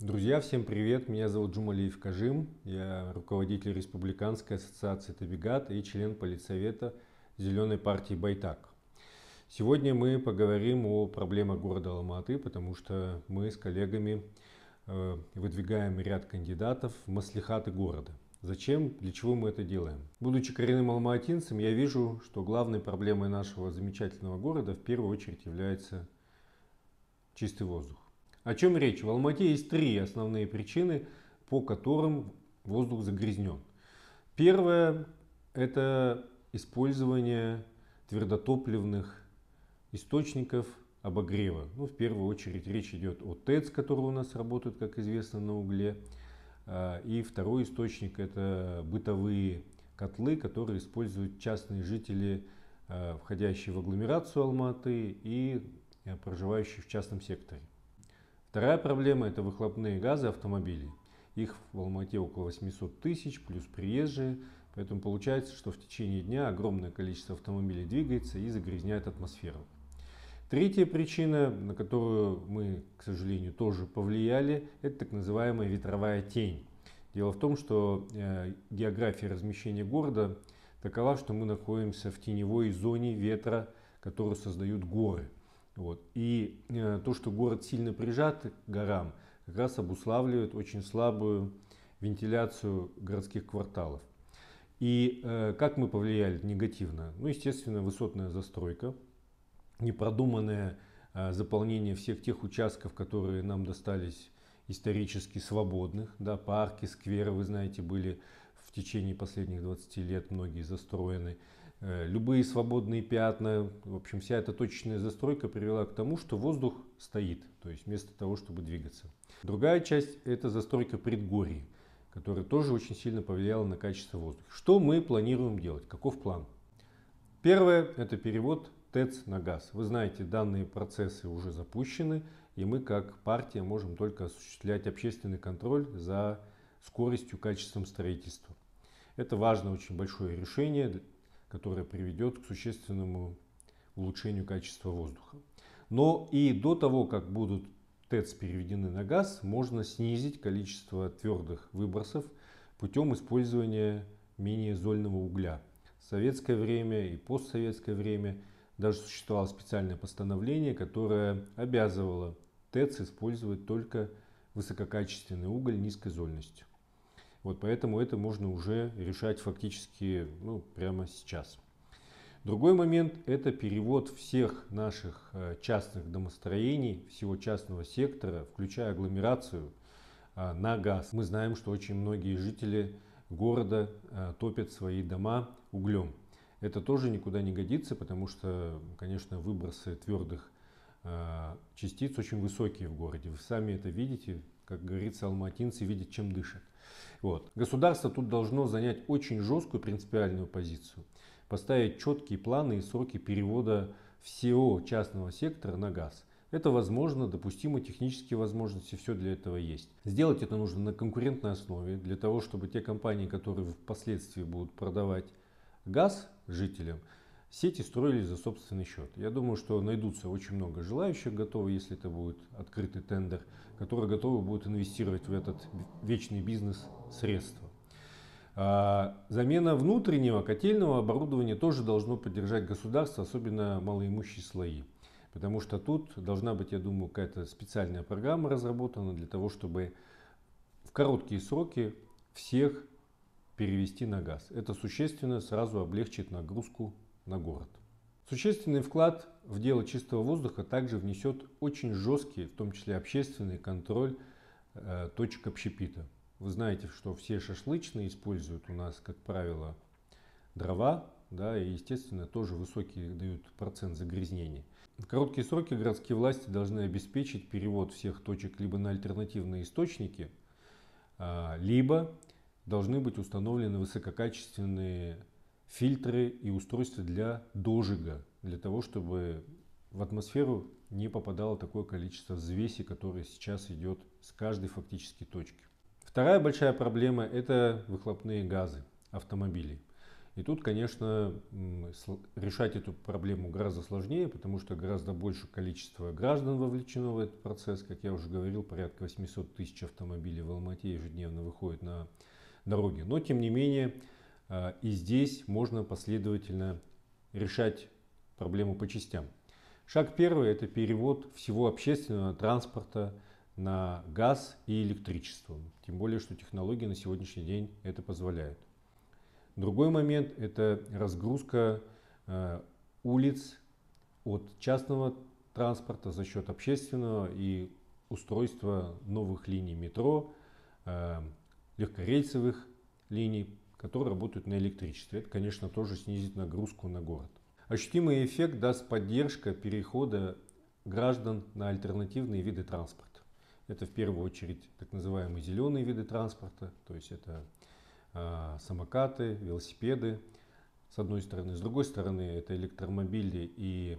Друзья, всем привет! Меня зовут Джумалиев Кажим, я руководитель Республиканской ассоциации Табигат и член политсовета Зеленой партии Байтак. Сегодня мы поговорим о проблемах города Алматы, потому что мы с коллегами э, выдвигаем ряд кандидатов в маслихаты города. Зачем, для чего мы это делаем? Будучи коренным алматинцем, я вижу, что главной проблемой нашего замечательного города в первую очередь является чистый воздух. О чем речь? В Алмате есть три основные причины, по которым воздух загрязнен. Первое – это использование твердотопливных источников обогрева. Ну, в первую очередь речь идет о ТЭЦ, которые у нас работают, как известно, на угле. А, и второй источник – это бытовые котлы, которые используют частные жители, а, входящие в агломерацию Алматы и а, проживающие в частном секторе. Вторая проблема – это выхлопные газы автомобилей. Их в Алмате около 800 тысяч, плюс приезжие. Поэтому получается, что в течение дня огромное количество автомобилей двигается и загрязняет атмосферу. Третья причина, на которую мы, к сожалению, тоже повлияли, это так называемая ветровая тень. Дело в том, что э, география размещения города такова, что мы находимся в теневой зоне ветра, которую создают горы. Вот. И э, то, что город сильно прижат к горам, как раз обуславливает очень слабую вентиляцию городских кварталов. И э, как мы повлияли негативно? Ну, естественно, высотная застройка, непродуманное э, заполнение всех тех участков, которые нам достались исторически свободных. Да, парки, скверы, вы знаете, были в течение последних 20 лет многие застроены. Э, любые свободные пятна. В общем, вся эта точечная застройка привела к тому, что воздух стоит, то есть вместо того, чтобы двигаться. Другая часть – это застройка предгорий, которая тоже очень сильно повлияла на качество воздуха. Что мы планируем делать? Каков план? Первое – это перевод ТЭЦ на газ. Вы знаете, данные процессы уже запущены, и мы как партия можем только осуществлять общественный контроль за скоростью, качеством строительства. Это важное очень большое решение которая приведет к существенному улучшению качества воздуха. Но и до того, как будут ТЭЦ переведены на газ, можно снизить количество твердых выбросов путем использования менее зольного угля. В советское время и постсоветское время даже существовало специальное постановление, которое обязывало ТЭЦ использовать только высококачественный уголь низкой зольностью. Вот поэтому это можно уже решать фактически ну, прямо сейчас. Другой момент – это перевод всех наших э, частных домостроений, всего частного сектора, включая агломерацию, э, на газ. Мы знаем, что очень многие жители города э, топят свои дома углем. Это тоже никуда не годится, потому что, конечно, выбросы твердых частиц очень высокие в городе. Вы сами это видите, как говорится, алматинцы видят, чем дышат. Вот. Государство тут должно занять очень жесткую принципиальную позицию, поставить четкие планы и сроки перевода всего частного сектора на газ. Это возможно, допустимо, технические возможности, все для этого есть. Сделать это нужно на конкурентной основе, для того, чтобы те компании, которые впоследствии будут продавать газ жителям, Сети строились за собственный счет. Я думаю, что найдутся очень много желающих, готовы, если это будет открытый тендер, которые готовы будут инвестировать в этот вечный бизнес средства. А, замена внутреннего котельного оборудования тоже должно поддержать государство, особенно малоимущие слои. Потому что тут должна быть, я думаю, какая-то специальная программа разработана для того, чтобы в короткие сроки всех перевести на газ. Это существенно сразу облегчит нагрузку на город. Существенный вклад в дело чистого воздуха также внесет очень жесткий, в том числе общественный контроль э, точек общепита. Вы знаете, что все шашлычные используют у нас, как правило, дрова, да, и, естественно, тоже высокий дают процент загрязнения. В короткие сроки городские власти должны обеспечить перевод всех точек либо на альтернативные источники, а, либо должны быть установлены высококачественные фильтры и устройства для дожига, для того, чтобы в атмосферу не попадало такое количество взвеси, которое сейчас идет с каждой фактически точки. Вторая большая проблема – это выхлопные газы автомобилей. И тут, конечно, решать эту проблему гораздо сложнее, потому что гораздо больше количество граждан вовлечено в этот процесс. Как я уже говорил, порядка 800 тысяч автомобилей в Алмате ежедневно выходит на дороги. Но, тем не менее, а, и здесь можно последовательно решать проблему по частям. Шаг первый – это перевод всего общественного транспорта на газ и электричество. Тем более, что технологии на сегодняшний день это позволяет. Другой момент – это разгрузка а, улиц от частного транспорта за счет общественного и устройство новых линий метро, а, легкорельсовых линий, которые работают на электричестве. Это, конечно, тоже снизит нагрузку на город. Ощутимый эффект даст поддержка перехода граждан на альтернативные виды транспорта. Это в первую очередь так называемые зеленые виды транспорта, то есть это э, самокаты, велосипеды, с одной стороны. С другой стороны, это электромобили и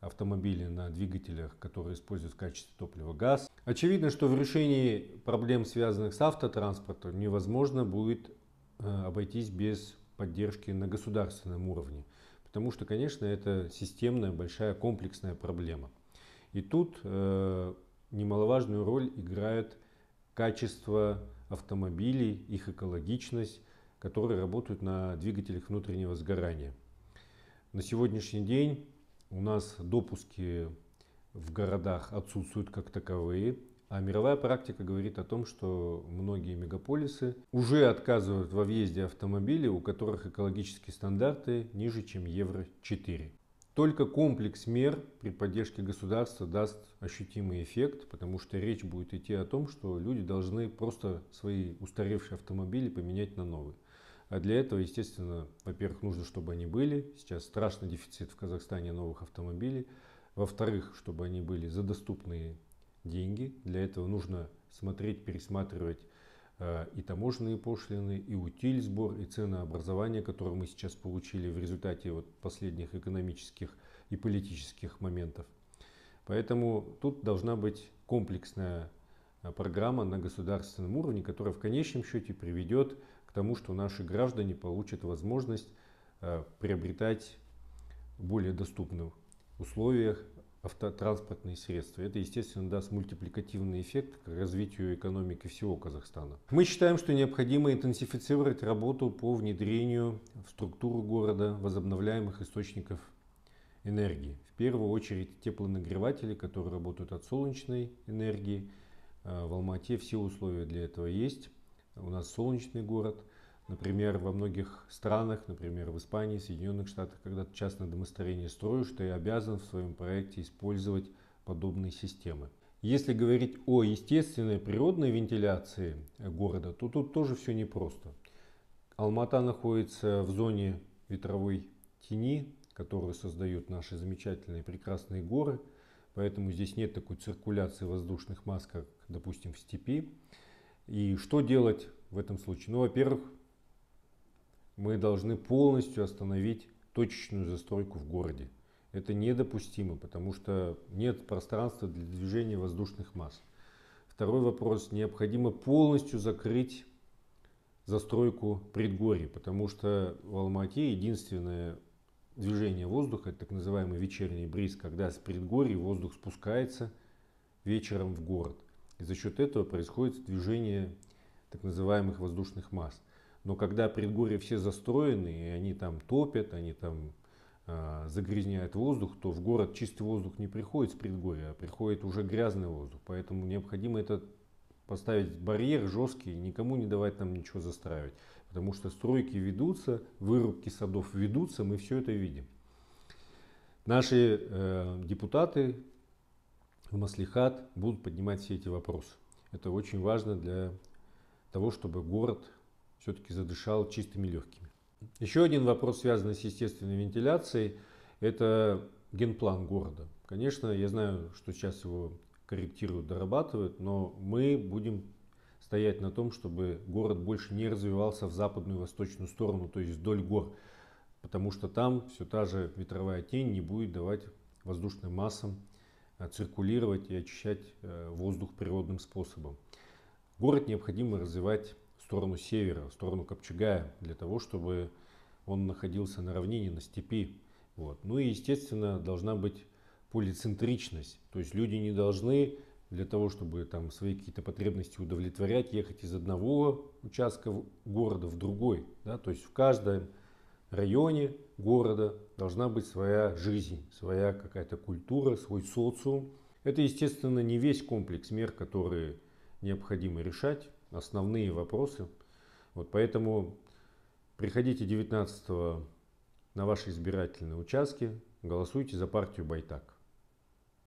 автомобили на двигателях, которые используют в качестве топлива газ. Очевидно, что в решении проблем, связанных с автотранспортом, невозможно будет Э, обойтись без поддержки на государственном уровне. Потому что, конечно, это системная, большая, комплексная проблема. И тут э, немаловажную роль играет качество автомобилей, их экологичность, которые работают на двигателях внутреннего сгорания. На сегодняшний день у нас допуски в городах отсутствуют как таковые. А мировая практика говорит о том, что многие мегаполисы уже отказывают во въезде автомобилей, у которых экологические стандарты ниже, чем Евро-4. Только комплекс мер при поддержке государства даст ощутимый эффект, потому что речь будет идти о том, что люди должны просто свои устаревшие автомобили поменять на новые. А для этого, естественно, во-первых, нужно, чтобы они были. Сейчас страшный дефицит в Казахстане новых автомобилей. Во-вторых, чтобы они были за доступные деньги. Для этого нужно смотреть, пересматривать э, и таможенные пошлины, и утиль сбор, и ценообразование, которое мы сейчас получили в результате вот последних экономических и политических моментов. Поэтому тут должна быть комплексная э, программа на государственном уровне, которая в конечном счете приведет к тому, что наши граждане получат возможность э, приобретать более доступных условиях автотранспортные средства. Это, естественно, даст мультипликативный эффект к развитию экономики всего Казахстана. Мы считаем, что необходимо интенсифицировать работу по внедрению в структуру города возобновляемых источников энергии. В первую очередь теплонагреватели, которые работают от солнечной энергии. Э, в Алмате все условия для этого есть. У нас солнечный город – Например, во многих странах, например, в Испании, Соединенных Штатах, когда ты частное домостроение строишь, ты обязан в своем проекте использовать подобные системы. Если говорить о естественной природной вентиляции э, города, то тут тоже все непросто. Алмата находится в зоне ветровой тени, которую создают наши замечательные прекрасные горы, поэтому здесь нет такой циркуляции воздушных масс, как, допустим, в степи. И что делать в этом случае? Ну, во-первых, мы должны полностью остановить точечную застройку в городе. Это недопустимо, потому что нет пространства для движения воздушных масс. Второй вопрос. Необходимо полностью закрыть застройку предгорий, потому что в Алмате единственное движение воздуха, это так называемый вечерний бриз, когда с предгорий воздух спускается вечером в город. И за счет этого происходит движение так называемых воздушных масс. Но когда предгорья все застроены, и они там топят, они там э, загрязняют воздух, то в город чистый воздух не приходит с предгорья, а приходит уже грязный воздух. Поэтому необходимо это поставить барьер жесткий, никому не давать там ничего застраивать. Потому что стройки ведутся, вырубки садов ведутся, мы все это видим. Наши э, депутаты в Маслихат будут поднимать все эти вопросы. Это очень важно для того, чтобы город все-таки задышал чистыми легкими. Еще один вопрос, связанный с естественной вентиляцией, это генплан города. Конечно, я знаю, что сейчас его корректируют, дорабатывают, но мы будем стоять на том, чтобы город больше не развивался в западную и восточную сторону, то есть вдоль гор, потому что там все та же ветровая тень не будет давать воздушным массам э, циркулировать и очищать э, воздух природным способом. Город необходимо развивать сторону севера, в сторону Копчегая, для того, чтобы он находился на равнине, на степи. Вот. Ну и, естественно, должна быть полицентричность. То есть люди не должны для того, чтобы там свои какие-то потребности удовлетворять, ехать из одного участка города в другой. Да? То есть в каждом районе города должна быть своя жизнь, своя какая-то культура, свой социум. Это, естественно, не весь комплекс мер, которые необходимо решать основные вопросы. Вот поэтому приходите 19 на ваши избирательные участки, голосуйте за партию Байтак.